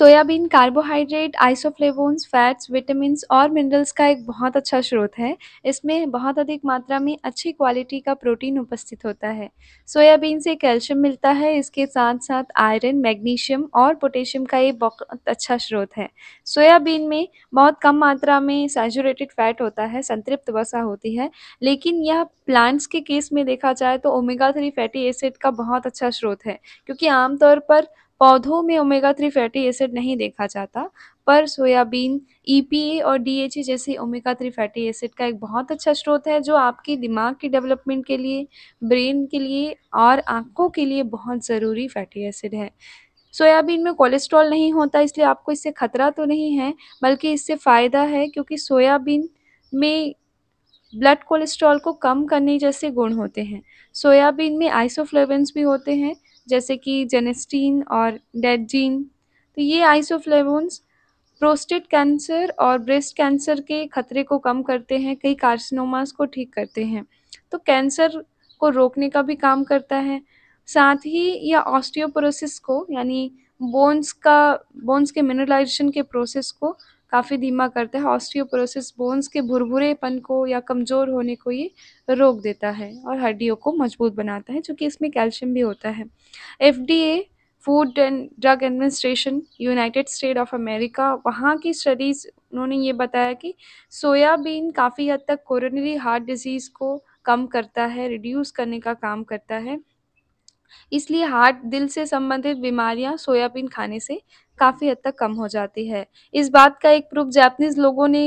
soybean carbohydrate isoflavones fats vitamin और minerals का एक बहुत अच्छा स्रोत है इसमें बहुत अधिक मात्रा में अच्छी क्वालिटी का प्रोटीन उपस्थित होता है सोयाबीन से कैल्शियम मिलता है इसके साथ साथ आयरन मैग्नीशियम और पोटेशियम का ये बहुत अच्छा स्रोत है सोयाबीन में बहुत कम मात्रा में सैचुरेटेड फैट होता है संतृप्त वसा होती है लेकिन यह प्लांट्स के केस में देखा जाए तो ओमेगा थ्री फैटी एसिड का बहुत अच्छा स्रोत है क्योंकि आमतौर पर पौधों में ओमेगा थ्री फैटी एसिड नहीं देखा जाता पर सोयाबीन ईपीए e और ई जैसे ओमेगा थ्री फैटी एसिड का एक बहुत अच्छा स्रोत है जो आपके दिमाग की डेवलपमेंट के लिए ब्रेन के लिए और आँखों के लिए बहुत ज़रूरी फैटी एसिड है सोयाबीन में कोलेस्ट्रॉल नहीं होता इसलिए आपको इससे खतरा तो नहीं है बल्कि इससे फ़ायदा है क्योंकि सोयाबीन में ब्लड कोलेस्ट्रॉल को कम करने जैसे गुण होते हैं सोयाबीन में आइसोफ्लेवेंस भी होते हैं जैसे कि जेनेस्टीन और डेडजीन तो ये आइसोफ्लेवोन्स प्रोस्टेट कैंसर और ब्रेस्ट कैंसर के खतरे को कम करते हैं कई कार्सिनोमास को ठीक करते हैं तो कैंसर को रोकने का भी काम करता है साथ ही यह ऑस्टियोपोरोसिस को यानी बोन्स का बोन्स के मिनरलाइजेशन के प्रोसेस को काफ़ी धीमा करता है ऑस्टियोपोरोसिस बोन्स के भुरभुरेपन को या कमज़ोर होने को ये रोक देता है और हड्डियों को मजबूत बनाता है चूँकि इसमें कैल्शियम भी होता है F food and drug administration United State of America वहाँ की स्टडीज़ उन्होंने ये बताया कि सोयाबीन काफ़ी हद तक कोरोनरी हार्ट डिजीज़ को कम करता है रिड्यूस करने का काम करता है इसलिए हार्ट दिल से संबंधित बीमारियां सोयाबीन खाने से काफ़ी हद तक कम हो जाती है इस बात का एक प्रूफ जापनीज़ लोगों ने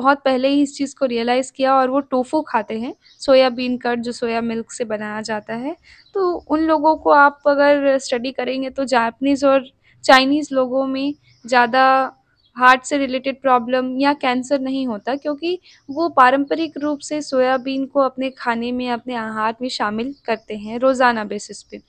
बहुत पहले ही इस चीज़ को रियलाइज़ किया और वो टोफू खाते हैं सोयाबीन कट जो सोया मिल्क से बनाया जाता है तो उन लोगों को आप अगर स्टडी करेंगे तो जापनीज़ और चाइनीज़ लोगों में ज़्यादा हार्ट से रिलेटेड प्रॉब्लम या कैंसर नहीं होता क्योंकि वो पारंपरिक रूप से सोयाबीन को अपने खाने में अपने आहार में शामिल करते हैं रोज़ाना बेसिस पे